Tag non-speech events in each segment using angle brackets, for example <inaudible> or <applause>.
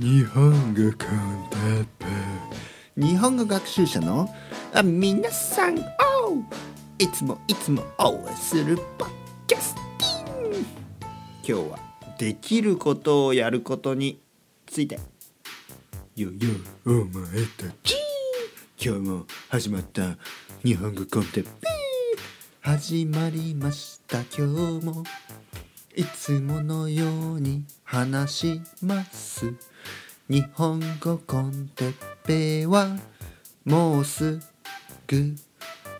日本語コンテッペ日本語学習者のあ皆さんおいつもいつも応援するポッキャスティン今日はできることをやることについてよよお前たち今日も始まった日本語コンテッペ始まりました今日もいつものように話します日本語コンテッペはもうすぐ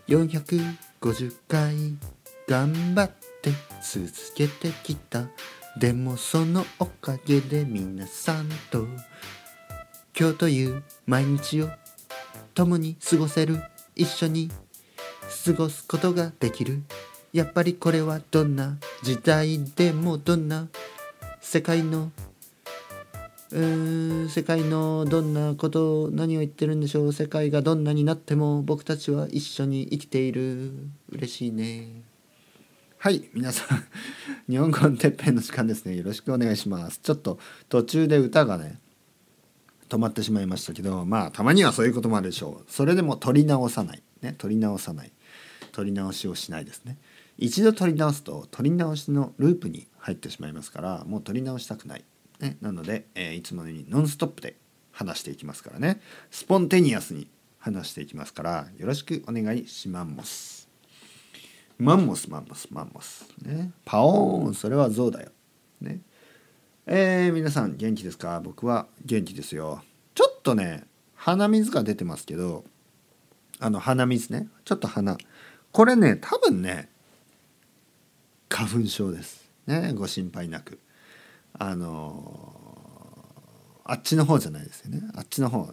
450回頑張って続けてきたでもそのおかげで皆さんと今日という毎日を共に過ごせる一緒に過ごすことができるやっぱりこれはどんな時代でもどんな世界のうん世界のどんなこと何を言ってるんでしょう世界がどんなになっても僕たちは一緒に生きている嬉しいねはい皆さん <laughs> 日本語のてっぺんの時間ですねよろしくお願いしますちょっと途中で歌がね止まってしまいましたけどまあたまにはそういうこともあるでしょうそれでも取り直さないね取り直さない取り直しをしないですね一度取り直すと取り直しのループに入ってしまいますからもう取り直したくないね、なので、えー、いつものようにノンストップで話していきますからねスポンテニアスに話していきますからよろしくお願いしますマンモスマンモスマンモスねパオーンそれは象だよねえー、皆さん元気ですか僕は元気ですよちょっとね鼻水が出てますけどあの鼻水ねちょっと鼻これね多分ね花粉症ですねご心配なく。あのあっちの方じゃないですよねあっちの方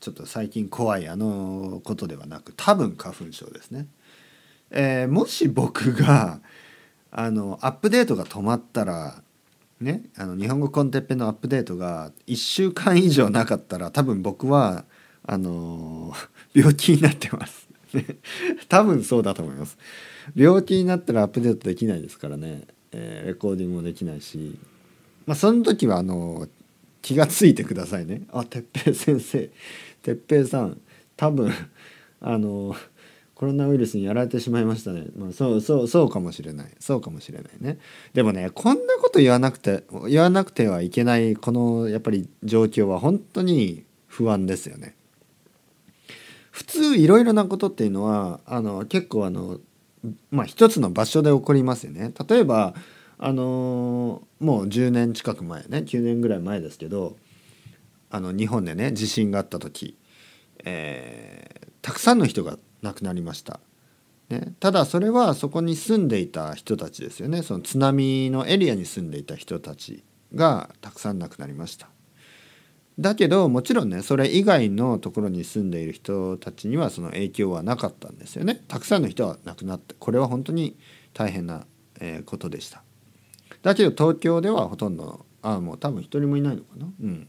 ちょっと最近怖いあのことではなく多分花粉症ですね。えー、もし僕があのアップデートが止まったらねあの日本語コンテッペのアップデートが1週間以上なかったら多分僕はあの病気になってます多分そうだと思います病気になったらアップデートできないですからね、えー、レコーディングもできないしまあ、その時はあの気が付いてくださいね。あ哲平先生哲平さん多分あのコロナウイルスにやられてしまいましたね。まあ、そうそうそうかもしれないそうかもしれないね。でもねこんなこと言わなくて言わなくてはいけないこのやっぱり状況は本当に不安ですよね。普通いろいろなことっていうのはあの結構あの、まあ、一つの場所で起こりますよね。例えばあのもう10年近く前ね9年ぐらい前ですけどあの日本でね地震があった時、えー、たくさんの人が亡くなりました。ね、ただそれはそこに住んでいた人たちですよねその津波のエリアに住んでいた人たちがたくさん亡くなりましただけどもちろんねそれ以外のところに住んでいる人たちにはその影響はなかったんですよねたくさんの人は亡くなってこれは本当に大変なことでしただけど東京ではほとんどああもう多分一人もいないのかなうん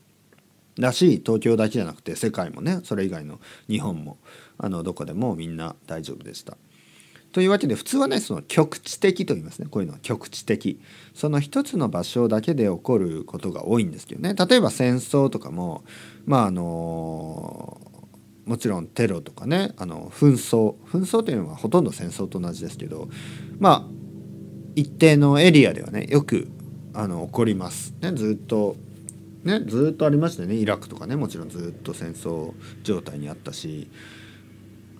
だし東京だけじゃなくて世界もねそれ以外の日本もあのどこでもみんな大丈夫でした。というわけで普通はねその局地的と言いますねこういうのは局地的その一つの場所だけで起こることが多いんですけどね例えば戦争とかもまああのもちろんテロとかねあの紛争紛争というのはほとんど戦争と同じですけどまあ一定のエリアではねよくあの起こります。ね、ずっとね、ずっとありましたよねイラクとかねもちろんずっと戦争状態にあったし、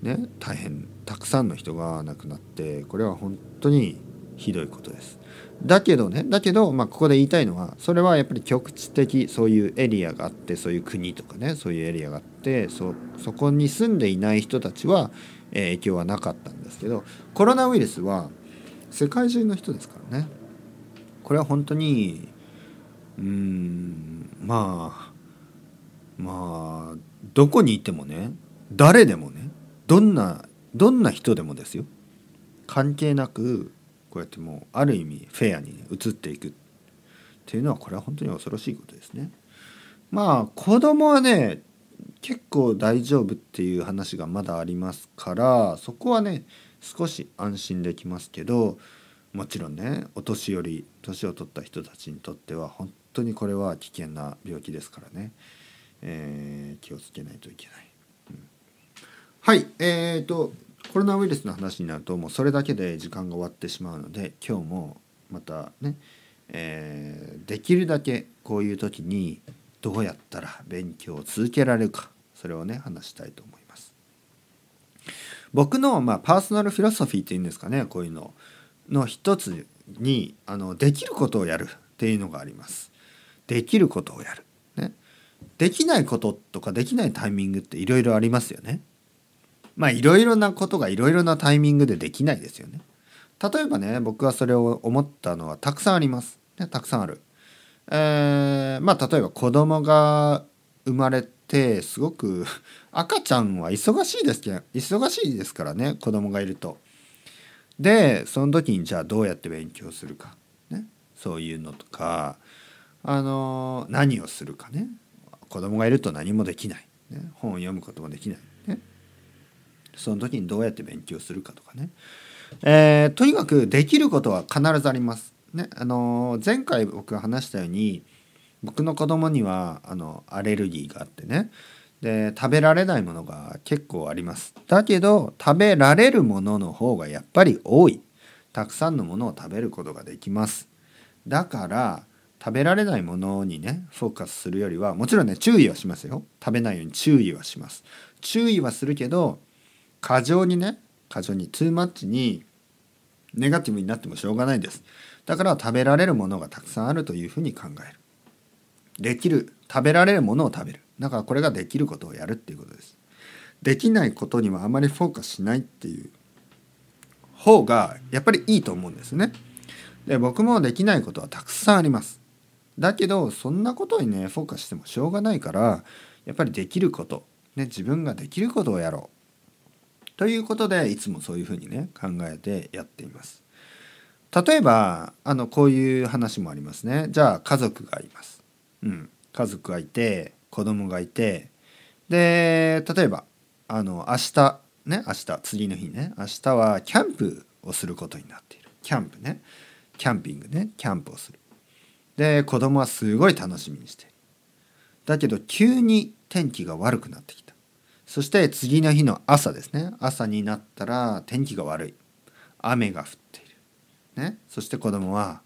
ね、大変たくさんの人が亡くなってこれは本当にひどいことです。だけどねだけど、まあ、ここで言いたいのはそれはやっぱり局地的そういうエリアがあってそういう国とかねそういうエリアがあってそそこに住んでいない人たちは、えー、影響はなかったんですけどコロナウイルスは世界中の人ですからねこれは本当にうんまあまあどこにいてもね誰でもねどんなどんな人でもですよ関係なくこうやってもうある意味フェアに移っていくっていうのはこれは本当に恐ろしいことですね。まあ子供はね結構大丈夫っていう話がまだありますからそこはね少し安心できますけどもちろんねお年寄り年を取った人たちにとっては本当にこれは危険な病気ですからね、えー、気をつけないといけない。はいえーと、とコロナウイルスの話になるともうそれだけで時間が終わってしまうので今日もまたね、えー、できるだけこういう時にどうやったら勉強を続けられるかそれをね話したいと思います。僕の、まあ、パーソナルフィロソフィーっていうんですかねこういうのの一つにあのできることをやるっていうのがあります。できることをやる。ね、できないこととかできないタイミングっていろいろありますよね。まあいろいろなことがいろいろなタイミングでできないですよね。例えばね僕はそれを思ったのはたくさんあります。ね、たくさんある。えー、まあ例えば子供が生まれてすごく <laughs> 赤ちゃんは忙しいですけ忙しいですからね子供がいると。でその時にじゃあどうやって勉強するか、ね、そういうのとかあの何をするかね子供がいると何もできない、ね、本を読むこともできない、ね、その時にどうやって勉強するかとかね、えー、とにかくできることは必ずあります。ねあの前回僕が話したように僕の子供にはあのアレルギーがあってねで食べられないものが結構ありますだけど食べられるものの方がやっぱり多いたくさんのものを食べることができますだから食べられないものにねフォーカスするよりはもちろんね注意はしますよ食べないように注意はします注意はするけど過剰にね過剰にトゥーマッチにネガティブになってもしょうがないですだから食べられるものがたくさんあるというふうに考えるできる食べられるものを食べるだからこれができることをやるっていうことですできないことにはあまりフォーカスしないっていう方がやっぱりいいと思うんですねで僕もできないことはたくさんありますだけどそんなことにねフォーカスしてもしょうがないからやっぱりできること、ね、自分ができることをやろうということでいつもそういうふうにね考えてやっています例えばあのこういう話もありますねじゃあ家族がいますうん、家族がいて子供がいてで例えばあの明日ね明日次の日ね明日はキャンプをすることになっているキャンプねキャンピングねキャンプをするで子供はすごい楽しみにしてだけど急に天気が悪くなってきたそして次の日の朝ですね朝になったら天気が悪い雨が降っているねそして子供は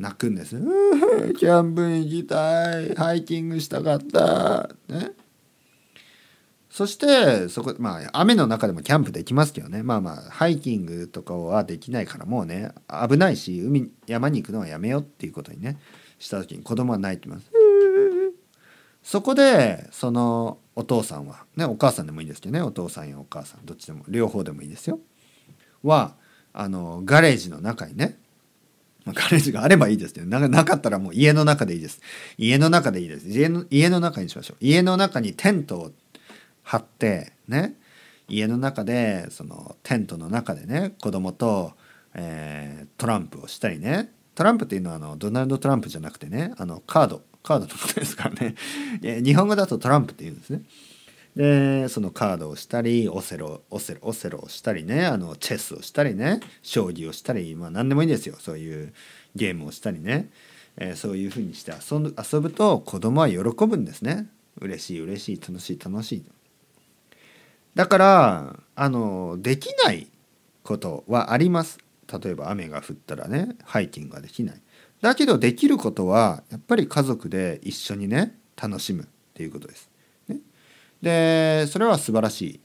泣くんですキャンプに行きたいハイキングしたかった、ね、そしてそこまあ雨の中でもキャンプできますけどねまあまあハイキングとかはできないからもうね危ないし海山に行くのはやめようっていうことにねした時に子供は泣いてます。そこでそのお父さんはねお母さんでもいいですけどねお父さんやお母さんどっちでも両方でもいいですよはあのガレージの中にねガレージがあればいいですけど、なかったらもう家の中でいいです。家の中でいいです。家の家の中にしましょう。家の中にテントを張って、ね、家の中で、そのテントの中でね、子供と、えー、トランプをしたりね。トランプっていうのはあのドナルド・トランプじゃなくてね、あのカード、カードのことですからね。日本語だとトランプって言うんですね。でそのカードをしたりオセロオセロオセロをしたりねあのチェスをしたりね将棋をしたりまあ何でもいいですよそういうゲームをしたりね、えー、そういうふうにして遊ぶ遊ぶと子供は喜ぶんですね嬉しい嬉しい楽しい楽しいだからあのできないことはあります例えば雨が降ったらねハイキングができないだけどできることはやっぱり家族で一緒にね楽しむっていうことですでそれは素晴らしい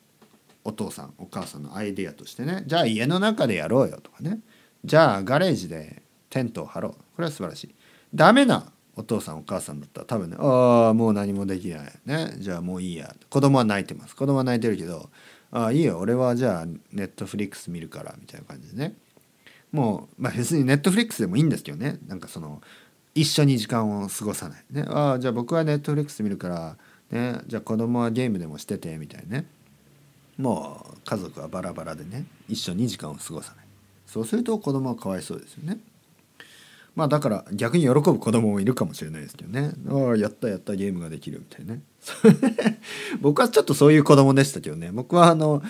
お父さんお母さんのアイデアとしてねじゃあ家の中でやろうよとかねじゃあガレージでテントを張ろうこれは素晴らしいダメなお父さんお母さんだったら多分ねああもう何もできないねじゃあもういいや子供は泣いてます子供は泣いてるけどああいいよ俺はじゃあネットフリックス見るからみたいな感じでねもう、まあ、別にネットフリックスでもいいんですけどねなんかその一緒に時間を過ごさない、ね、ああじゃあ僕はネットフリックス見るからね、じゃあ子供はゲームでもしててみたいなねもう家族はバラバラでね一緒に時間を過ごさないそうすると子供はかわいそうですよねまあだから逆に喜ぶ子供もいるかもしれないですけどねああやったやったゲームができるみたいなね <laughs> 僕はちょっとそういう子供でしたけどね僕はあの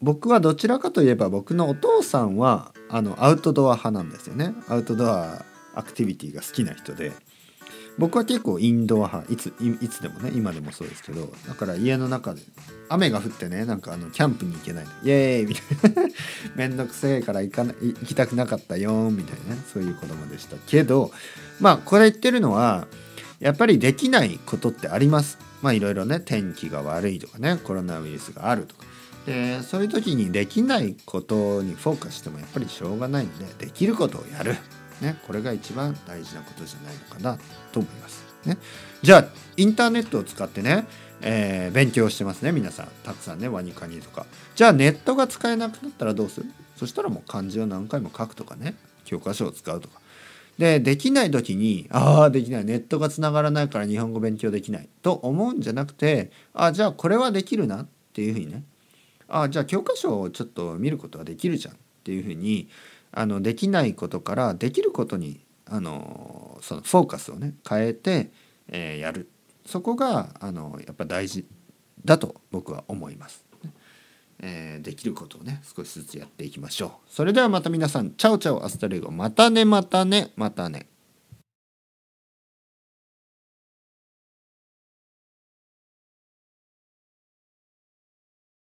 僕はどちらかといえば僕のお父さんはあのアウトドア派なんですよねアウトドアアクティビティが好きな人で僕は結構インドア派いついつでもね今でもそうですけどだから家の中で雨が降ってねなんかあのキャンプに行けないイエーイみたいな <laughs> めんどくせえから行かな行きたくなかったよみたいな、ね、そういう子供でしたけどまあこれ言ってるのはやっぱりできないことってあります。まあいろいろね天気が悪いとかねコロナウイルスがあるとか。でそういう時にできないことにフォーカスしてもやっぱりしょうがないんでできることをやるね、これが一番大事なことじゃないのかなと思います。ね、じゃあインターネットを使ってね、えー、勉強してますね皆さんたくさんねワニカニとかじゃあネットが使えなくなったらどうするそしたらもう漢字を何回も書くとかね教科書を使うとかでできない時にああできないネットがつながらないから日本語勉強できないと思うんじゃなくてあじゃあこれはできるなっていうふうにねあじゃあ教科書をちょっと見ることはできるじゃんっていうふうにあのできないことからできることにあのそのフォーカスをね変えて、えー、やるそこがあのやっぱ大事だと僕は思います。えー、できることをね少しずつやっていきましょう。それではまた皆さん「チャオチャオアスタレゴ」またねまたねまたね。またね